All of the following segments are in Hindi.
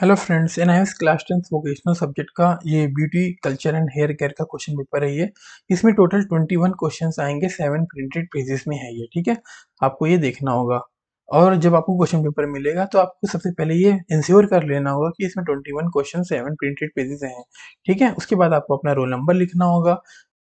hello friends N I S class tenth vocational subject का ये beauty culture and hair care का क्वेश्चन पेपर है ये इसमें टोटल ट्वेंटी वन क्वेश्चन आएंगे सेवन प्रिंटेड पेजेस में है ये ठीक है आपको ये देखना होगा और जब आपको क्वेश्चन पेपर मिलेगा तो आपको सबसे पहले ये इंश्योर कर लेना होगा कि इसमें twenty one question seven printed pages हैं ठीक है उसके बाद आपको अपना रोल नंबर लिखना होगा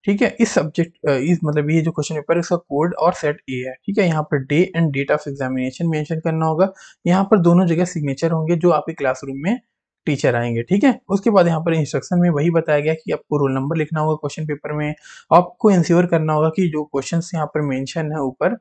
ठीक है इस सब्जेक्ट इस मतलब ये जो क्वेश्चन पेपर है इसका कोड और सेट ए है ठीक है यहाँ पर day and date of examination mention करना होगा यहाँ पर दोनों जगह सिग्नेचर होंगे जो आपके क्लासरूम में टीचर आएंगे ठीक है उसके बाद यहाँ पर इंस्ट्रक्शन में वही बताया गया कि आपको रोल नंबर लिखना होगा क्वेश्चन पेपर में आपको इंश्योर करना होगा कि जो क्वेश्चन यहाँ पर मैंशन है ऊपर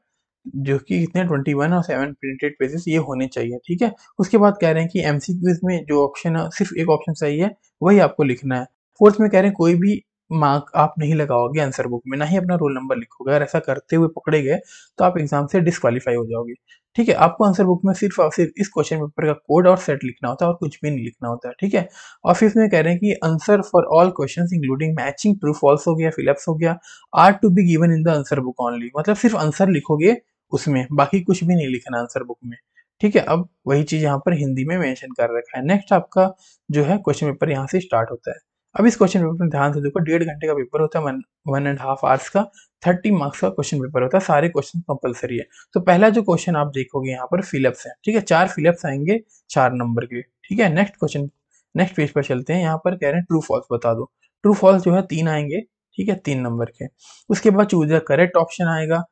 जो कि ट्वेंटी 21 और 7 प्रिंटेड पेजेस ये होने चाहिए ठीक है उसके बाद कह रहे हैं कि एमसीक्यूज में जो ऑप्शन है सिर्फ एक ऑप्शन सही है वही आपको लिखना है फोर्थ में कह रहे हैं कोई भी मार्क आप नहीं लगाओगे आंसर बुक में ना ही अपना रोल नंबर लिखोगे अगर ऐसा करते हुए पकड़े गए तो आप एग्जाम से डिस्कालीफाई हो जाओगे ठीक है आपको आंसर बुक में सिर्फ और सिर्फ इस क्वेश्चन पेपर का कोड और सेट लिखना होता है और कुछ भी नहीं लिखना होता है ठीक है और फिर इसमें कह रहे हैं कि answer for all question including matching प्रूफ ऑल्स हो गया फिलअप्स हो गया are to be given in the answer book only मतलब सिर्फ आंसर लिखोगे उसमें बाकी कुछ भी नहीं लिखना आंसर बुक में ठीक है अब वही चीज यहाँ पर हिंदी में मेंशन कर रखा है नेक्स्ट आपका जो है क्वेश्चन पेपर यहाँ से स्टार्ट होता है अब इस क्वेश्चन पेपर में ध्यान से देखो डेढ़ घंटे का पेपर होता है वन एंड हाफ आवर्स का थर्टी मार्क्स का क्वेश्चन पेपर होता है सारे क्वेश्चन कंपलसरी है तो पहला जो क्वेश्चन आप देखोगे यहाँ पर फिलअप्स है ठीक है चार फिलअप्स आएंगे चार नंबर के ठीक है नेक्स्ट क्वेश्चन नेक्स्ट पेज पर चलते हैं यहाँ पर कह रहे हैं ट्रू फॉल्स बता दो ट्रू फॉल्स जो है तीन आएंगे ठीक है तीन नंबर के उसके बाद चूज द करेक्ट ऑप्शन आएगा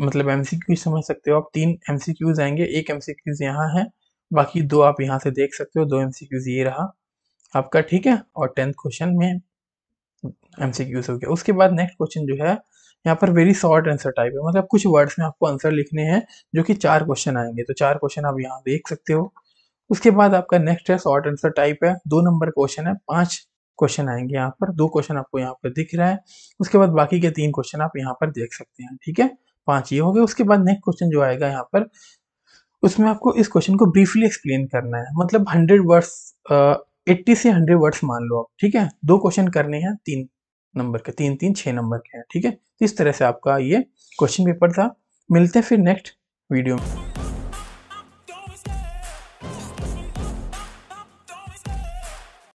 मतलब एमसीक्यू समझ सकते हो आप तीन एमसीक्यूज आएंगे एक एमसीक्यूज यहाँ है बाकी दो आप यहाँ से देख सकते हो दो एमसीक्यूज ये रहा आपका ठीक है और टेंथ क्वेश्चन में एम सी क्यूज हो गया उसके बाद नेक्स्ट क्वेश्चन जो है यहाँ पर वेरी शॉर्ट आंसर टाइप है मतलब कुछ वर्ड्स में आपको आंसर लिखने हैं जो कि चार क्वेश्चन आएंगे तो चार क्वेश्चन आप यहाँ देख सकते हो उसके बाद आपका नेक्स्ट है शॉर्ट आंसर टाइप है दो नंबर क्वेश्चन है पांच क्वेश्चन आएंगे यहाँ पर दो क्वेश्चन आपको यहाँ पर दिख रहा है उसके बाद बाकी के तीन क्वेश्चन आप यहाँ पर देख सकते हैं ठीक है पांच ये हो गए उसके बाद नेक्स्ट क्वेश्चन जो आएगा यहाँ पर उसमें आपको इस क्वेश्चन को ब्रीफली एक्सप्लेन करना है मतलब हंड्रेड वर्ड्स 80 से 100 वर्ड्स मान लो आप ठीक है दो क्वेश्चन करने हैं तीन नंबर के तीन तीन छः नंबर के हैं ठीक है तो इस तरह से आपका ये क्वेश्चन पेपर था मिलते हैं फिर नेक्स्ट वीडियो में